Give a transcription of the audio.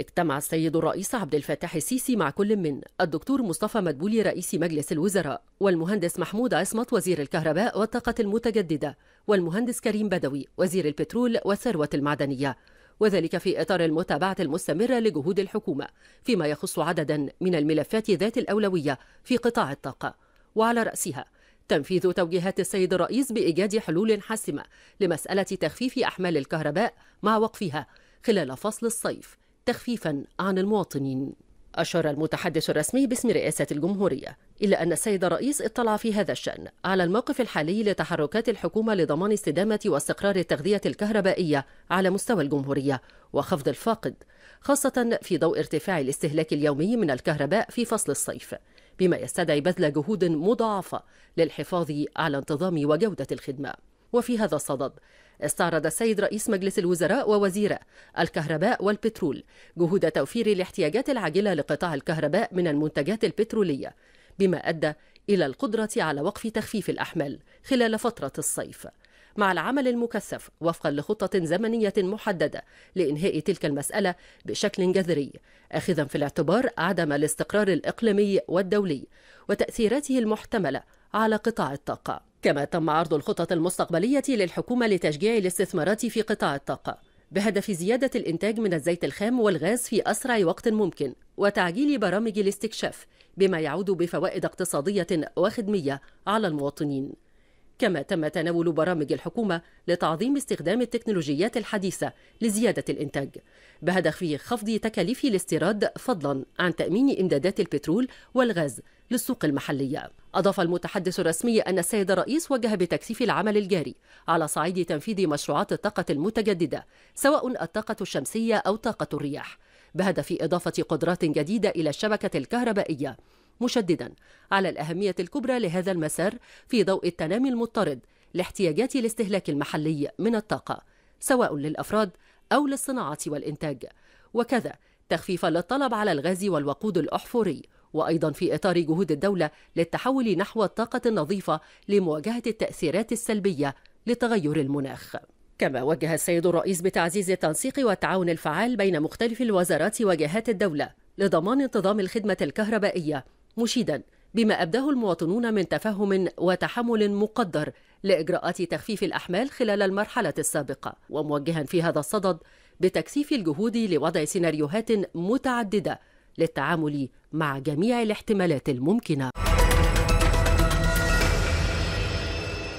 اجتمع السيد الرئيس عبد الفتاح السيسي مع كل من الدكتور مصطفى مدبولي رئيس مجلس الوزراء والمهندس محمود عصمت وزير الكهرباء والطاقة المتجددة والمهندس كريم بدوي وزير البترول والثروة المعدنية وذلك في إطار المتابعة المستمرة لجهود الحكومة فيما يخص عددا من الملفات ذات الأولوية في قطاع الطاقة وعلى رأسها تنفيذ توجيهات السيد الرئيس بإيجاد حلول حاسمة لمسألة تخفيف أحمال الكهرباء مع وقفها خلال فصل الصيف تخفيفا عن المواطنين أشار المتحدث الرسمي باسم رئاسة الجمهورية إلى أن السيد الرئيس اطلع في هذا الشأن على الموقف الحالي لتحركات الحكومة لضمان استدامة واستقرار التغذية الكهربائية على مستوى الجمهورية وخفض الفاقد خاصة في ضوء ارتفاع الاستهلاك اليومي من الكهرباء في فصل الصيف بما يستدعي بذل جهود مضاعفة للحفاظ على انتظام وجودة الخدمة وفي هذا الصدد استعرض السيد رئيس مجلس الوزراء ووزيره الكهرباء والبترول جهود توفير الاحتياجات العاجله لقطاع الكهرباء من المنتجات البتروليه بما ادى الى القدره على وقف تخفيف الاحمال خلال فتره الصيف مع العمل المكثف وفقا لخطة زمنية محددة لإنهاء تلك المسألة بشكل جذري آخذا في الاعتبار عدم الاستقرار الإقليمي والدولي وتأثيراته المحتملة على قطاع الطاقة كما تم عرض الخطط المستقبلية للحكومة لتشجيع الاستثمارات في قطاع الطاقة بهدف زيادة الإنتاج من الزيت الخام والغاز في أسرع وقت ممكن وتعجيل برامج الاستكشاف بما يعود بفوائد اقتصادية وخدمية على المواطنين كما تم تناول برامج الحكومة لتعظيم استخدام التكنولوجيات الحديثة لزيادة الإنتاج بهدف خفض تكاليف الاستيراد فضلا عن تأمين إمدادات البترول والغاز للسوق المحلية أضاف المتحدث الرسمي أن السيد الرئيس وجه بتكثيف العمل الجاري على صعيد تنفيذ مشروعات الطاقة المتجددة سواء الطاقة الشمسية أو طاقة الرياح بهدف إضافة قدرات جديدة إلى الشبكة الكهربائية مشددا على الأهمية الكبرى لهذا المسار في ضوء التنامي المضطرد لاحتياجات الاستهلاك المحلي من الطاقة سواء للأفراد أو للصناعة والإنتاج وكذا تخفيفا للطلب على الغاز والوقود الأحفوري وأيضا في إطار جهود الدولة للتحول نحو الطاقة النظيفة لمواجهة التأثيرات السلبية لتغير المناخ كما وجه السيد الرئيس بتعزيز التنسيق والتعاون الفعال بين مختلف الوزارات وجهات الدولة لضمان انتظام الخدمة الكهربائية مشيدا بما أبداه المواطنون من تفهم وتحمل مقدر لإجراءات تخفيف الأحمال خلال المرحلة السابقة وموجها في هذا الصدد بتكثيف الجهود لوضع سيناريوهات متعددة للتعامل مع جميع الاحتمالات الممكنه